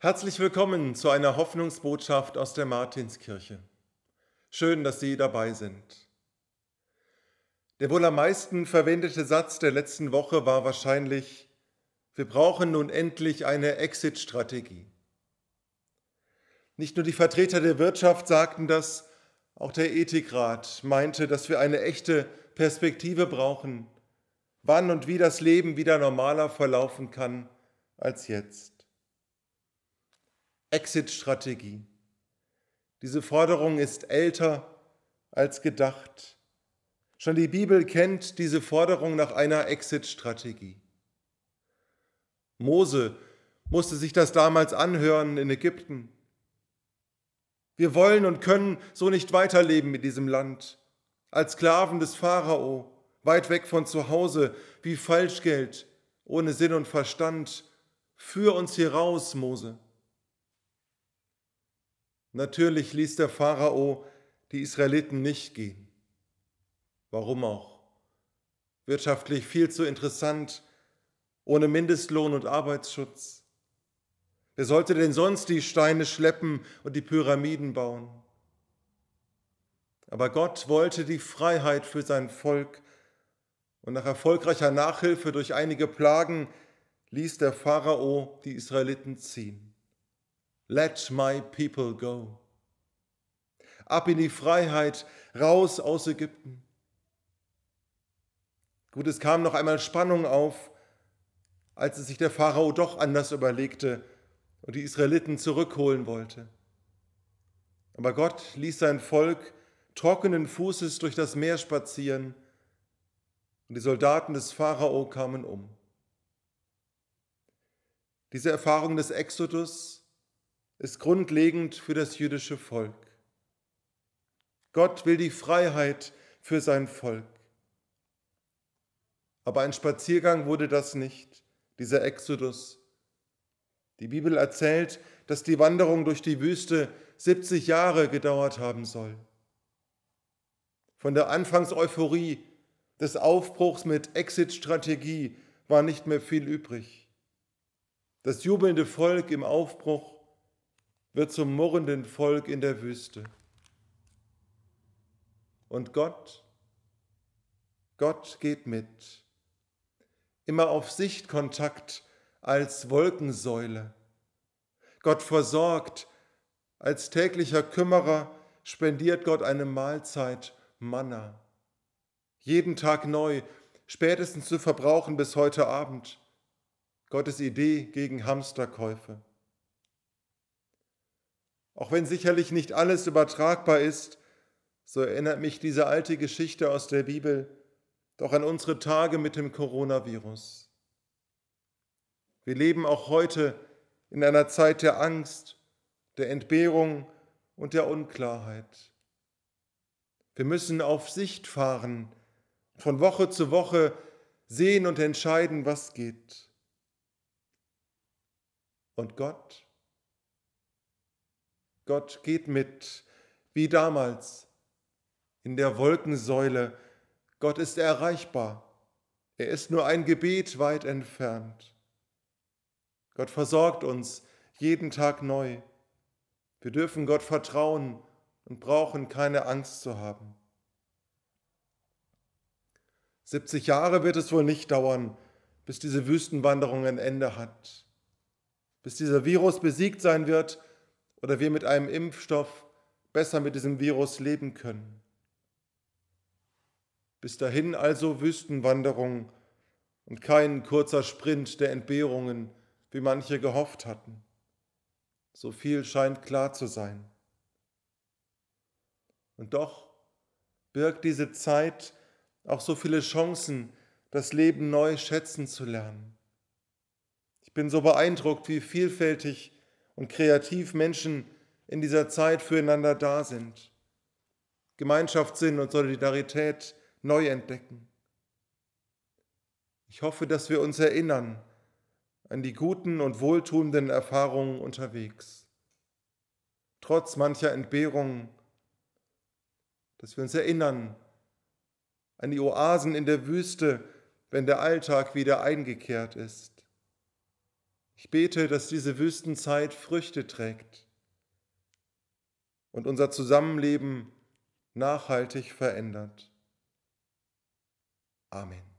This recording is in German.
Herzlich willkommen zu einer Hoffnungsbotschaft aus der Martinskirche. Schön, dass Sie dabei sind. Der wohl am meisten verwendete Satz der letzten Woche war wahrscheinlich, wir brauchen nun endlich eine Exit-Strategie. Nicht nur die Vertreter der Wirtschaft sagten das, auch der Ethikrat meinte, dass wir eine echte Perspektive brauchen, wann und wie das Leben wieder normaler verlaufen kann als jetzt. Exit-Strategie. Diese Forderung ist älter als gedacht. Schon die Bibel kennt diese Forderung nach einer Exit-Strategie. Mose musste sich das damals anhören in Ägypten. Wir wollen und können so nicht weiterleben in diesem Land, als Sklaven des Pharao, weit weg von zu Hause, wie Falschgeld, ohne Sinn und Verstand. Führ uns hier raus, Mose. Natürlich ließ der Pharao die Israeliten nicht gehen. Warum auch? Wirtschaftlich viel zu interessant, ohne Mindestlohn und Arbeitsschutz. Wer sollte denn sonst die Steine schleppen und die Pyramiden bauen? Aber Gott wollte die Freiheit für sein Volk und nach erfolgreicher Nachhilfe durch einige Plagen ließ der Pharao die Israeliten ziehen. Let my people go. Ab in die Freiheit, raus aus Ägypten. Gut, es kam noch einmal Spannung auf, als es sich der Pharao doch anders überlegte und die Israeliten zurückholen wollte. Aber Gott ließ sein Volk trockenen Fußes durch das Meer spazieren und die Soldaten des Pharao kamen um. Diese Erfahrung des Exodus ist grundlegend für das jüdische Volk. Gott will die Freiheit für sein Volk. Aber ein Spaziergang wurde das nicht, dieser Exodus. Die Bibel erzählt, dass die Wanderung durch die Wüste 70 Jahre gedauert haben soll. Von der Anfangseuphorie des Aufbruchs mit Exit-Strategie war nicht mehr viel übrig. Das jubelnde Volk im Aufbruch wird zum murrenden Volk in der Wüste. Und Gott, Gott geht mit, immer auf Sichtkontakt als Wolkensäule. Gott versorgt, als täglicher Kümmerer spendiert Gott eine Mahlzeit Manna. Jeden Tag neu, spätestens zu verbrauchen bis heute Abend. Gottes Idee gegen Hamsterkäufe. Auch wenn sicherlich nicht alles übertragbar ist, so erinnert mich diese alte Geschichte aus der Bibel doch an unsere Tage mit dem Coronavirus. Wir leben auch heute in einer Zeit der Angst, der Entbehrung und der Unklarheit. Wir müssen auf Sicht fahren, von Woche zu Woche sehen und entscheiden, was geht. Und Gott Gott geht mit, wie damals in der Wolkensäule. Gott ist erreichbar. Er ist nur ein Gebet weit entfernt. Gott versorgt uns jeden Tag neu. Wir dürfen Gott vertrauen und brauchen keine Angst zu haben. 70 Jahre wird es wohl nicht dauern, bis diese Wüstenwanderung ein Ende hat, bis dieser Virus besiegt sein wird oder wir mit einem Impfstoff besser mit diesem Virus leben können. Bis dahin also Wüstenwanderung und kein kurzer Sprint der Entbehrungen, wie manche gehofft hatten. So viel scheint klar zu sein. Und doch birgt diese Zeit auch so viele Chancen, das Leben neu schätzen zu lernen. Ich bin so beeindruckt, wie vielfältig und kreativ Menschen in dieser Zeit füreinander da sind, Gemeinschaftssinn und Solidarität neu entdecken. Ich hoffe, dass wir uns erinnern an die guten und wohltuenden Erfahrungen unterwegs, trotz mancher Entbehrungen, dass wir uns erinnern an die Oasen in der Wüste, wenn der Alltag wieder eingekehrt ist. Ich bete, dass diese Wüstenzeit Früchte trägt und unser Zusammenleben nachhaltig verändert. Amen.